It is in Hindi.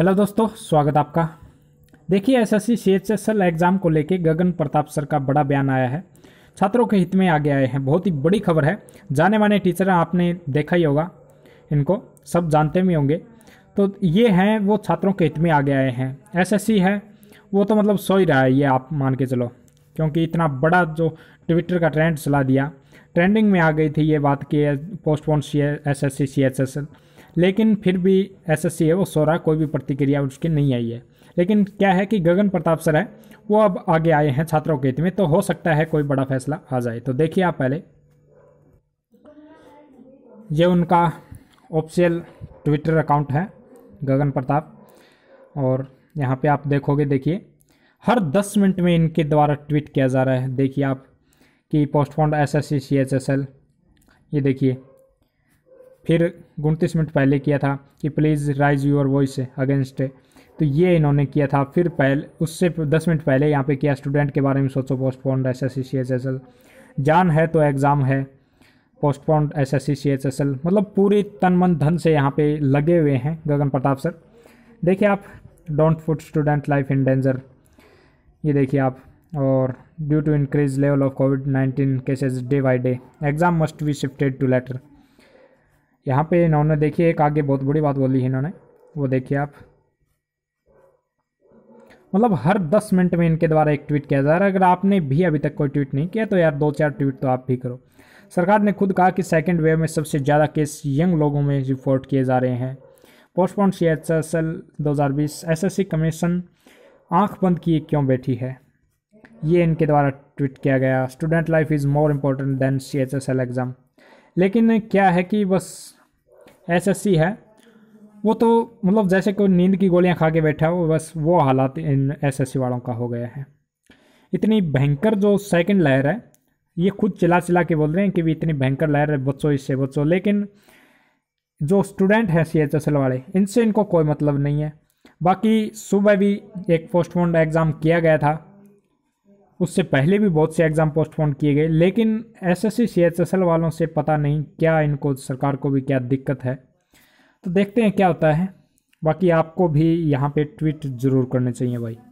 हेलो दोस्तों स्वागत आपका देखिए एसएससी सीएचएसएल एग्ज़ाम को लेके गगन प्रताप सर का बड़ा बयान आया है छात्रों के हित में आगे आए हैं बहुत ही बड़ी खबर है जाने माने टीचर आपने देखा ही होगा इनको सब जानते भी होंगे तो ये हैं वो छात्रों के हित में आगे आए हैं एसएससी है वो तो मतलब सो ही रहा है ये आप मान के चलो क्योंकि इतना बड़ा जो ट्विटर का ट्रेंड चला दिया ट्रेंडिंग में आ गई थी ये बात कि postpone C S S C C H S L लेकिन फिर भी एस एस सी है वो सोरा कोई भी प्रतिक्रिया उसकी नहीं आई है लेकिन क्या है कि गगन प्रताप सर है वो अब आगे आए हैं छात्रों के हित में तो हो सकता है कोई बड़ा फैसला आ जाए तो देखिए आप पहले ये उनका ऑफिशियल ट्विटर अकाउंट है गगन प्रताप और यहाँ पे आप देखोगे देखिए हर दस मिनट में इनके द्वारा ट्वीट किया जा रहा है देखिए आप कि postponed S S C C H S L ये देखिए फिर उनतीस मिनट पहले किया था कि please raise your voice against तो ये इन्होंने किया था फिर पहले उससे दस मिनट पहले यहाँ पे किया स्टूडेंट के बारे में सोचो postponed S S C C H S L जान है तो एग्ज़ाम है postponed S S C C H S L मतलब पूरे तन मन धन से यहाँ पे लगे हुए हैं गगन प्रताप सर देखिए आप don't put student life in danger ये देखिए आप और due to increase level of COVID nineteen cases day by day exam must be shifted to later यहाँ पे इन्होंने देखिए एक आगे बहुत बड़ी बात बोली है इन्होंने वो देखिए आप मतलब हर दस मिनट में इनके द्वारा एक ट्वीट किया जा रहा है अगर आपने भी अभी तक कोई ट्वीट नहीं किया तो यार दो चार ट्वीट तो आप भी करो सरकार ने खुद कहा कि सेकेंड वेव में सबसे ज़्यादा केस यंग लोगों में रिपोर्ट किए जा रहे हैं postpone C H S L दो हज़ार बीस एस एस सी कमीशन आँख बंद किए क्यों बैठी है ये इनके द्वारा ट्वीट किया गया student life is more important than C H S L exam लेकिन क्या है कि बस एसएससी है वो तो मतलब जैसे कोई नींद की गोलियां खा के बैठा हो बस वो हालात इन एसएससी वालों का हो गया है इतनी भयंकर जो सेकंड लहर है ये खुद चिल्ला चिल्ला के बोल रहे हैं कि भी इतनी भयंकर लहर है बच्चों इससे बच्चों लेकिन जो स्टूडेंट हैं सी एच एस एल वाले इनसे इनको कोई मतलब नहीं है बाकी सुबह भी एक पोस्टपोन्ड एग्ज़ाम किया गया था उससे पहले भी बहुत से एग्ज़ाम पोस्टपोन किए गए लेकिन एस एस सी वालों से पता नहीं क्या इनको सरकार को भी क्या दिक्कत है तो देखते हैं क्या होता है बाकी आपको भी यहाँ पे ट्वीट ज़रूर करने चाहिए भाई